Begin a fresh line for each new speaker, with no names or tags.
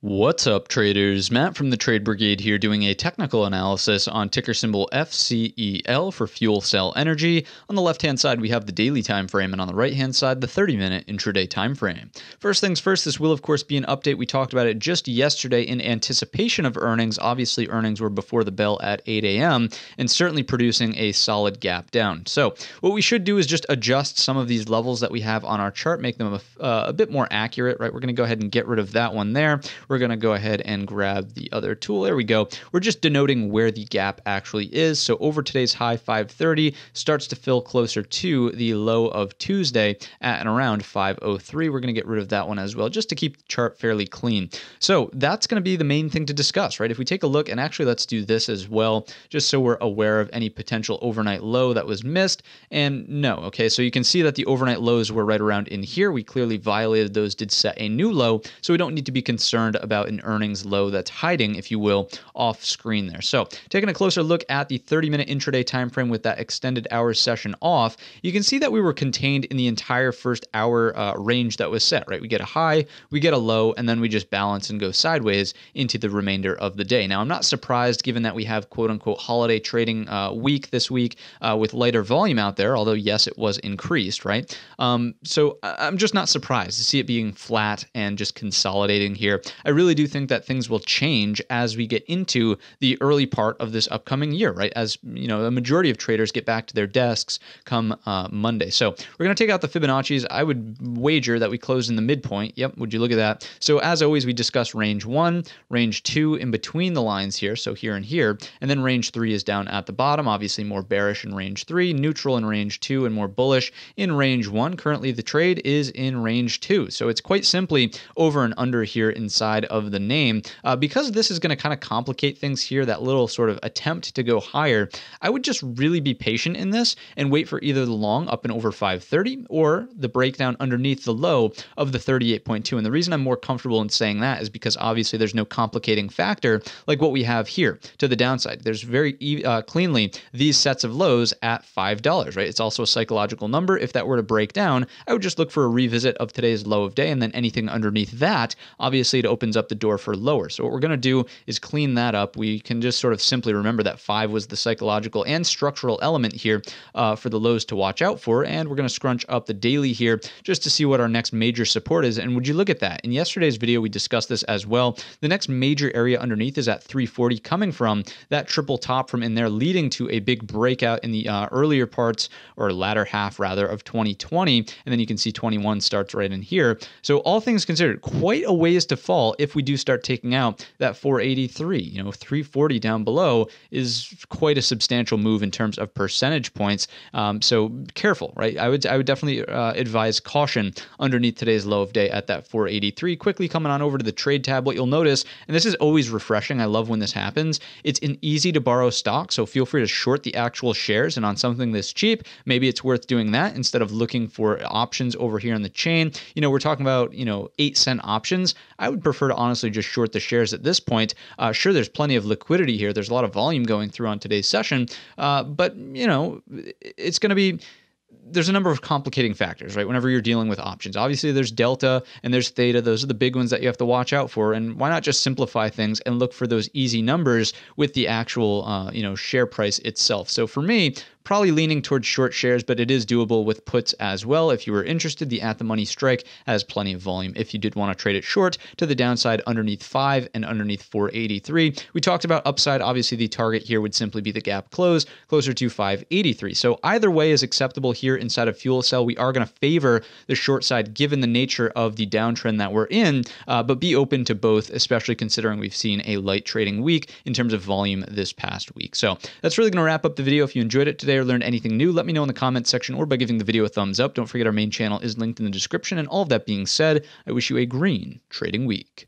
What's up, traders? Matt from the Trade Brigade here doing a technical analysis on ticker symbol FCEL for fuel cell energy. On the left hand side, we have the daily time frame, and on the right hand side, the 30 minute intraday time frame. First things first, this will, of course, be an update. We talked about it just yesterday in anticipation of earnings. Obviously, earnings were before the bell at 8 a.m. and certainly producing a solid gap down. So, what we should do is just adjust some of these levels that we have on our chart, make them a, uh, a bit more accurate, right? We're going to go ahead and get rid of that one there. We're going to go ahead and grab the other tool. There we go. We're just denoting where the gap actually is. So over today's high 530 starts to fill closer to the low of Tuesday at and around 503. We're going to get rid of that one as well just to keep the chart fairly clean. So that's going to be the main thing to discuss, right? If we take a look and actually let's do this as well, just so we're aware of any potential overnight low that was missed and no. Okay. So you can see that the overnight lows were right around in here. We clearly violated those, did set a new low. So we don't need to be concerned about an earnings low that's hiding, if you will, off screen there. So taking a closer look at the 30-minute intraday time frame with that extended hour session off, you can see that we were contained in the entire first hour uh, range that was set. Right, we get a high, we get a low, and then we just balance and go sideways into the remainder of the day. Now, I'm not surprised given that we have quote unquote holiday trading uh, week this week uh, with lighter volume out there, although yes, it was increased, right? Um, so I'm just not surprised to see it being flat and just consolidating here. I really do think that things will change as we get into the early part of this upcoming year, right? As you know, a majority of traders get back to their desks come uh, Monday. So we're going to take out the Fibonacci's. I would wager that we close in the midpoint. Yep, would you look at that? So as always, we discuss range one, range two in between the lines here, so here and here, and then range three is down at the bottom. Obviously, more bearish in range three, neutral in range two, and more bullish in range one. Currently, the trade is in range two, so it's quite simply over and under here inside side of the name. Uh, because this is going to kind of complicate things here, that little sort of attempt to go higher, I would just really be patient in this and wait for either the long up and over 530 or the breakdown underneath the low of the 38.2. And the reason I'm more comfortable in saying that is because obviously there's no complicating factor like what we have here to the downside. There's very uh, cleanly these sets of lows at $5, right? It's also a psychological number. If that were to break down, I would just look for a revisit of today's low of day and then anything underneath that, obviously to open opens up the door for lower. So what we're going to do is clean that up. We can just sort of simply remember that five was the psychological and structural element here uh, for the lows to watch out for. And we're going to scrunch up the daily here just to see what our next major support is. And would you look at that? In yesterday's video, we discussed this as well. The next major area underneath is at 340 coming from that triple top from in there leading to a big breakout in the uh, earlier parts or latter half rather of 2020. And then you can see 21 starts right in here. So all things considered, quite a ways to fall if we do start taking out that 483, you know, 340 down below is quite a substantial move in terms of percentage points. Um, so careful, right? I would I would definitely uh, advise caution underneath today's low of day at that 483. Quickly coming on over to the trade tab, what you'll notice, and this is always refreshing. I love when this happens. It's an easy to borrow stock, so feel free to short the actual shares. And on something this cheap, maybe it's worth doing that instead of looking for options over here on the chain. You know, we're talking about you know eight cent options. I would prefer prefer to honestly just short the shares at this point. Uh, sure, there's plenty of liquidity here. There's a lot of volume going through on today's session, uh, but you know, it's going to be there's a number of complicating factors, right? Whenever you're dealing with options, obviously there's delta and there's theta. Those are the big ones that you have to watch out for. And why not just simplify things and look for those easy numbers with the actual, uh, you know, share price itself? So for me, probably leaning towards short shares, but it is doable with puts as well. If you were interested, the at the money strike has plenty of volume. If you did want to trade it short to the downside underneath 5 and underneath 483, we talked about upside. Obviously, the target here would simply be the gap close closer to 583. So either way is acceptable here inside of fuel cell. We are going to favor the short side given the nature of the downtrend that we're in, uh, but be open to both, especially considering we've seen a light trading week in terms of volume this past week. So that's really going to wrap up the video. If you enjoyed it today, or learned anything new, let me know in the comments section or by giving the video a thumbs up. Don't forget our main channel is linked in the description. And all of that being said, I wish you a green trading week.